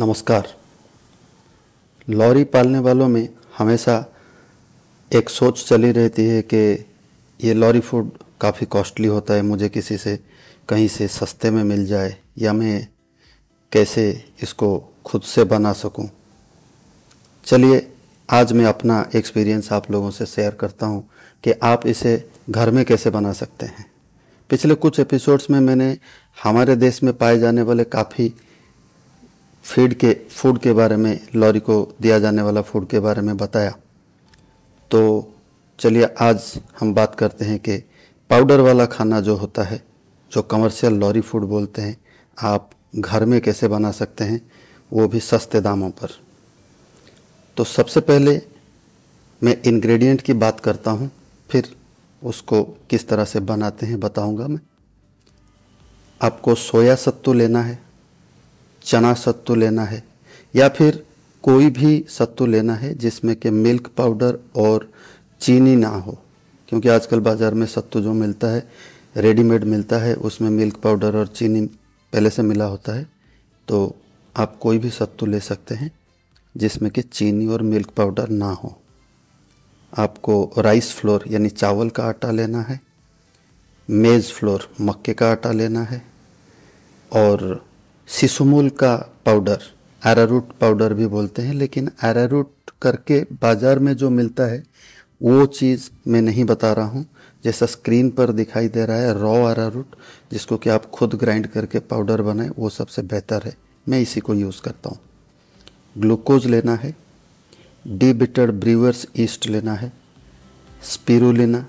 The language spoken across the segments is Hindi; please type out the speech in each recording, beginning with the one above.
नमस्कार लॉरी पालने वालों में हमेशा एक सोच चली रहती है कि ये लॉरी फूड काफ़ी कॉस्टली होता है मुझे किसी से कहीं से सस्ते में मिल जाए या मैं कैसे इसको खुद से बना सकूं। चलिए आज मैं अपना एक्सपीरियंस आप लोगों से शेयर करता हूं कि आप इसे घर में कैसे बना सकते हैं पिछले कुछ एपिसोड्स में मैंने हमारे देश में पाए जाने वाले काफ़ी फीड के फूड के बारे में लॉरी को दिया जाने वाला फूड के बारे में बताया तो चलिए आज हम बात करते हैं कि पाउडर वाला खाना जो होता है जो कमर्शियल लॉरी फूड बोलते हैं आप घर में कैसे बना सकते हैं वो भी सस्ते दामों पर तो सबसे पहले मैं इंग्रेडिएंट की बात करता हूँ फिर उसको किस तरह से बनाते हैं बताऊँगा मैं आपको सोया सत्तू लेना है चना सत्तू लेना है या फिर कोई भी सत्तू लेना है जिसमें कि मिल्क पाउडर और चीनी ना हो क्योंकि आजकल बाज़ार में सत्तू जो मिलता है रेडीमेड मिलता है उसमें मिल्क पाउडर और चीनी पहले से मिला होता है तो आप कोई भी सत्तू ले सकते हैं जिसमें कि चीनी और मिल्क पाउडर ना हो आपको राइस फ्लोर यानी चावल का आटा लेना है मेज़ फ्लोर मक्के का आटा लेना है और सिसुमूल का पाउडर एरारूट पाउडर भी बोलते हैं लेकिन एरारूट करके बाज़ार में जो मिलता है वो चीज़ मैं नहीं बता रहा हूँ जैसा स्क्रीन पर दिखाई दे रहा है रॉ एरारूट जिसको कि आप खुद ग्राइंड करके पाउडर बनाएं वो सबसे बेहतर है मैं इसी को यूज़ करता हूँ ग्लूकोज लेना है डी बिटर ब्रीवर्स ईस्ट लेना है स्पिरुलिना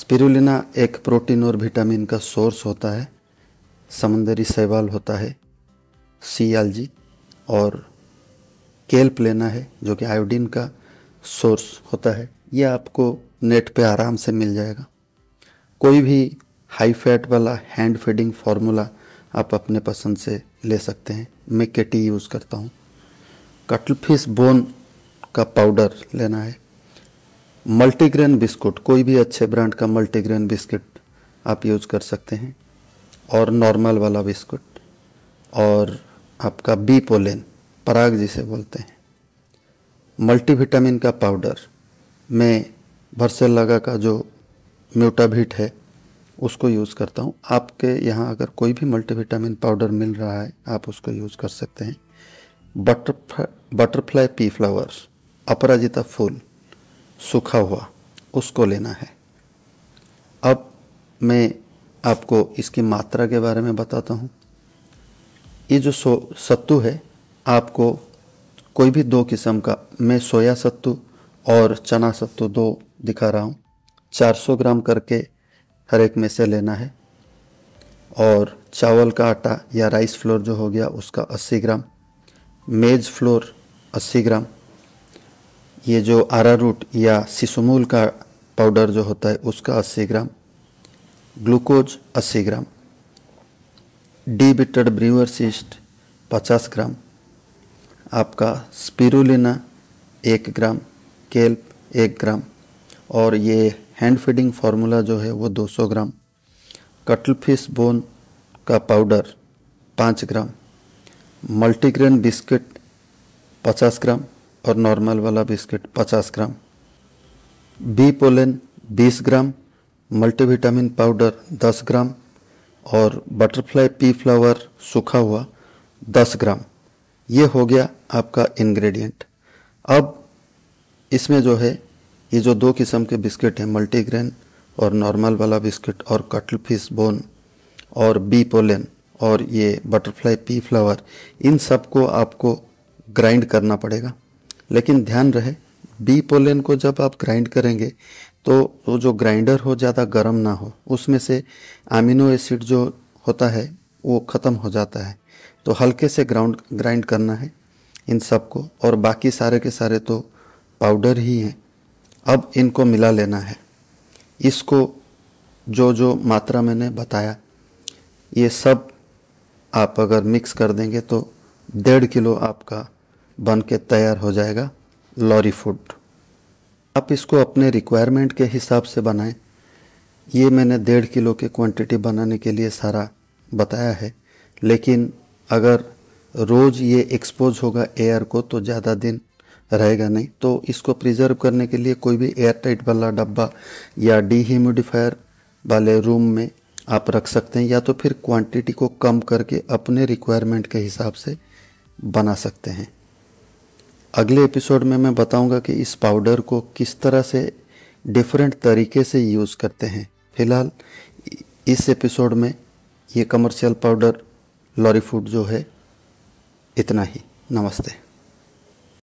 स्पिरुलिना एक प्रोटीन और विटामिन का सोर्स होता है समंदरी शैवाल होता है सी जी और केल्प लेना है जो कि आयोडीन का सोर्स होता है यह आपको नेट पे आराम से मिल जाएगा कोई भी हाई फैट वाला हैंड फीडिंग फार्मूला आप अपने पसंद से ले सकते हैं मैं के टी यूज़ करता हूँ कटलफिश बोन का पाउडर लेना है मल्टीग्रेन बिस्कुट कोई भी अच्छे ब्रांड का मल्टीग्रेन बिस्किट आप यूज़ कर सकते हैं और नॉर्मल वाला बिस्कुट और आपका बी पोलेन पराग जिसे बोलते हैं मल्टीविटामिन का पाउडर मैं भरसेलागा का जो म्यूटाभीट है उसको यूज़ करता हूँ आपके यहाँ अगर कोई भी मल्टीविटामिन पाउडर मिल रहा है आप उसको यूज़ कर सकते हैं बटरफ्लाई बटरफ्लाई पी फ्लावर्स अपराजिता फूल सूखा हुआ उसको लेना है अब मैं आपको इसकी मात्रा के बारे में बताता हूँ ये जो सो सत्तू है आपको कोई भी दो किस्म का मैं सोया सत्तू और चना सत्तू दो दिखा रहा हूँ 400 ग्राम करके हर एक में से लेना है और चावल का आटा या राइस फ्लोर जो हो गया उसका 80 ग्राम मेज फ्लोर 80 ग्राम ये जो आरा रूट या सिसुमूल का पाउडर जो होता है उसका 80 gram glucose 80 gram debittered brewer yeast 50 gram आपका स्पिरुलिना एक ग्राम केल्प एक ग्राम और ये हैंड फीडिंग फार्मूला जो है वो 200 ग्राम कटलफिश बोन का powder 5 gram multigrain biscuit 50 gram और नॉर्मल वाला biscuit 50 gram bee pollen 20 gram multivitamin powder 10 gram और बटरफ्लाई पी फ्लावर सूखा हुआ 10 ग्राम ये हो गया आपका इंग्रेडिएंट अब इसमें जो है ये जो दो किस्म के बिस्किट हैं मल्टीग्रेन और नॉर्मल वाला बिस्किट और कटल फिश बोन और बी पोलन और ये बटरफ्लाई पी फ्लावर इन सबको आपको ग्राइंड करना पड़ेगा लेकिन ध्यान रहे बी पोलन को जब आप ग्राइंड करेंगे तो वो जो ग्राइंडर हो ज़्यादा गर्म ना हो उसमें से अमीनो एसिड जो होता है वो ख़त्म हो जाता है तो हल्के से ग्राउंड ग्राइंड करना है इन सब को और बाकी सारे के सारे तो पाउडर ही हैं अब इनको मिला लेना है इसको जो जो मात्रा मैंने बताया ये सब आप अगर मिक्स कर देंगे तो डेढ़ किलो आपका बन के तैयार हो जाएगा लॉरी फूड आप इसको अपने रिक्वायरमेंट के हिसाब से बनाएं ये मैंने डेढ़ किलो के क्वांटिटी बनाने के लिए सारा बताया है लेकिन अगर रोज़ ये एक्सपोज होगा एयर को तो ज़्यादा दिन रहेगा नहीं तो इसको प्रिजर्व करने के लिए कोई भी एयर टाइट वाला डब्बा या डीह्यूमिडिफायर वाले रूम में आप रख सकते हैं या तो फिर क्वांटिटी को कम करके अपने रिक्वायरमेंट के हिसाब से बना सकते हैं अगले एपिसोड में मैं बताऊंगा कि इस पाउडर को किस तरह से डिफरेंट तरीके से यूज़ करते हैं फिलहाल इस एपिसोड में ये कमर्शियल पाउडर लॉरी फूड जो है इतना ही नमस्ते